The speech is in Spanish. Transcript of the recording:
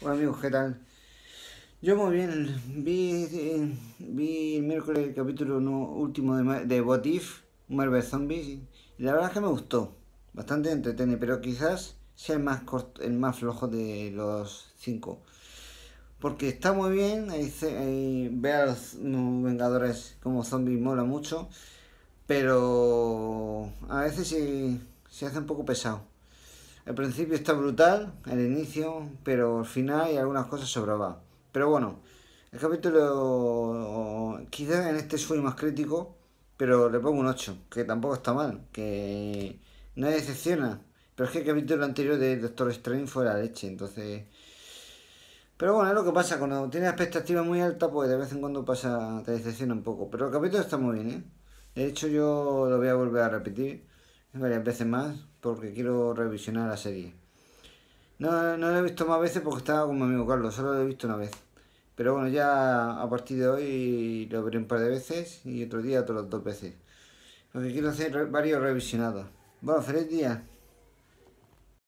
Hola amigos, ¿qué tal? Yo muy bien, vi, eh, vi el miércoles el capítulo último de, de What If, Marvel Zombies, y la verdad es que me gustó, bastante entretenido, pero quizás sea el más, el más flojo de los cinco. Porque está muy bien, ve a los Vengadores como zombies mola mucho, pero a veces se, se hace un poco pesado. El principio está brutal, el inicio, pero al final y algunas cosas sobraba. Pero bueno, el capítulo quizás en este soy más crítico, pero le pongo un 8, que tampoco está mal, que no decepciona. Pero es que el capítulo anterior de Doctor Strange fue la leche, entonces... Pero bueno, es lo que pasa, cuando tienes expectativas muy altas, pues de vez en cuando pasa, te decepciona un poco. Pero el capítulo está muy bien, ¿eh? De hecho, yo lo voy a volver a repetir varias veces más porque quiero revisionar la serie. No, no he visto más veces porque estaba con mi amigo Carlos, solo lo he visto una vez. Pero bueno, ya a partir de hoy lo veré un par de veces y otro día otras dos veces. Porque quiero hacer varios revisionados. Bueno, feliz día.